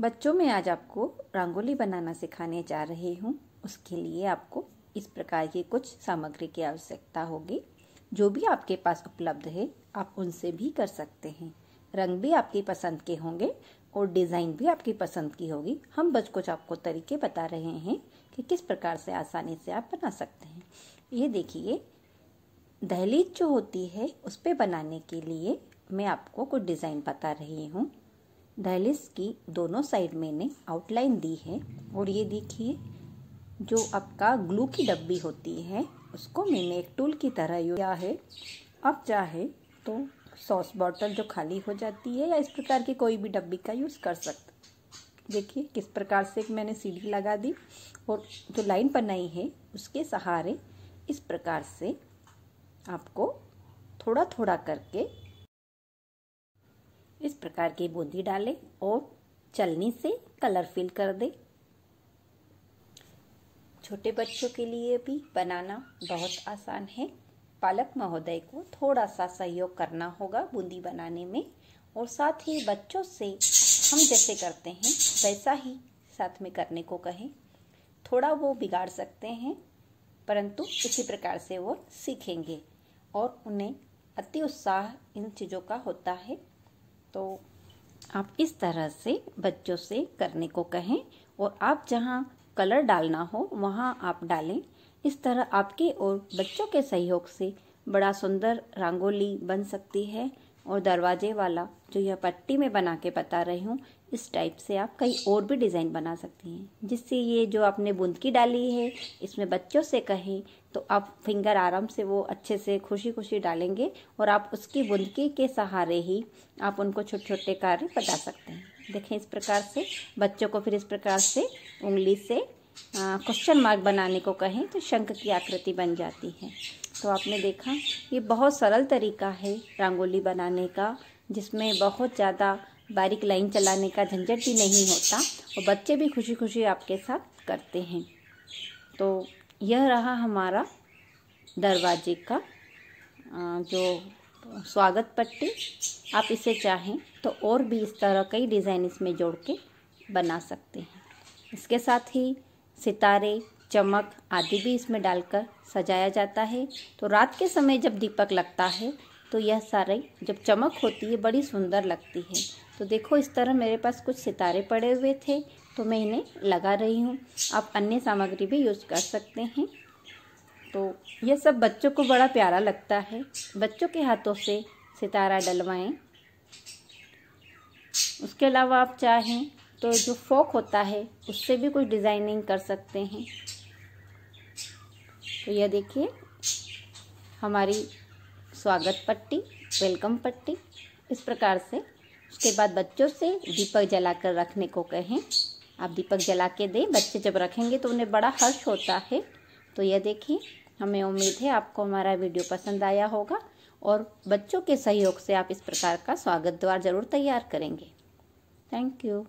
बच्चों में आज आपको रंगोली बनाना सिखाने जा रही हूँ उसके लिए आपको इस प्रकार की कुछ सामग्री की आवश्यकता होगी जो भी आपके पास उपलब्ध है आप उनसे भी कर सकते हैं रंग भी आपकी पसंद के होंगे और डिज़ाइन भी आपकी पसंद की होगी हम बच कुछ आपको तरीके बता रहे हैं कि किस प्रकार से आसानी से आप बना सकते हैं ये देखिए दहलीज जो होती है उस पर बनाने के लिए मैं आपको कुछ डिज़ाइन बता रही हूँ डायलिस की दोनों साइड मैंने आउटलाइन दी है और ये देखिए जो आपका ग्लू की डब्बी होती है उसको मैंने एक टूल की तरह यू किया है अब चाहे तो सॉस बॉटल जो खाली हो जाती है या इस प्रकार की कोई भी डब्बी का यूज़ कर सकते देखिए किस प्रकार से मैंने सीढ़ी लगा दी और जो लाइन बनाई है उसके सहारे इस प्रकार से आपको थोड़ा थोड़ा करके इस प्रकार की बूंदी डालें और चलनी से कलर फिल कर दें छोटे बच्चों के लिए भी बनाना बहुत आसान है पालक महोदय को थोड़ा सा सहयोग करना होगा बूंदी बनाने में और साथ ही बच्चों से हम जैसे करते हैं वैसा ही साथ में करने को कहें थोड़ा वो बिगाड़ सकते हैं परंतु इसी प्रकार से वो सीखेंगे और उन्हें अति उत्साह इन चीज़ों का होता है तो आप इस तरह से बच्चों से करने को कहें और आप जहाँ कलर डालना हो वहाँ आप डालें इस तरह आपके और बच्चों के सहयोग से बड़ा सुंदर रंगोली बन सकती है और दरवाजे वाला जो यह पट्टी में बना के बता रही हूँ इस टाइप से आप कई और भी डिज़ाइन बना सकती हैं जिससे ये जो आपने बुंदकी डाली है इसमें बच्चों से कहें तो आप फिंगर आराम से वो अच्छे से खुशी खुशी डालेंगे और आप उसकी बुंदकी के सहारे ही आप उनको छोटे छोटे कार्य बता सकते हैं देखें इस प्रकार से बच्चों को फिर इस प्रकार से उंगली से क्वेश्चन मार्क बनाने को कहें तो शंख की आकृति बन जाती है तो आपने देखा ये बहुत सरल तरीका है रंगोली बनाने का जिसमें बहुत ज़्यादा बारीक लाइन चलाने का झंझट भी नहीं होता और बच्चे भी खुशी खुशी आपके साथ करते हैं तो यह रहा हमारा दरवाजे का जो स्वागत पट्टी आप इसे चाहें तो और भी इस तरह कई डिज़ाइन इसमें जोड़ के बना सकते हैं इसके साथ ही सितारे चमक आदि भी इसमें डालकर सजाया जाता है तो रात के समय जब दीपक लगता है तो यह सारे जब चमक होती है बड़ी सुंदर लगती है तो देखो इस तरह मेरे पास कुछ सितारे पड़े हुए थे तो मैं इन्हें लगा रही हूँ आप अन्य सामग्री भी यूज़ कर सकते हैं तो यह सब बच्चों को बड़ा प्यारा लगता है बच्चों के हाथों से सितारा डलवाएं उसके अलावा आप चाहें तो जो फ्रॉक होता है उससे भी कुछ डिज़ाइनिंग कर सकते हैं तो यह देखिए हमारी स्वागत पट्टी वेलकम पट्टी इस प्रकार से उसके बाद बच्चों से दीपक जलाकर रखने को कहें आप दीपक जला के दें बच्चे जब रखेंगे तो उन्हें बड़ा हर्ष होता है तो यह देखिए हमें उम्मीद है आपको हमारा वीडियो पसंद आया होगा और बच्चों के सहयोग से आप इस प्रकार का स्वागत द्वार ज़रूर तैयार करेंगे थैंक यू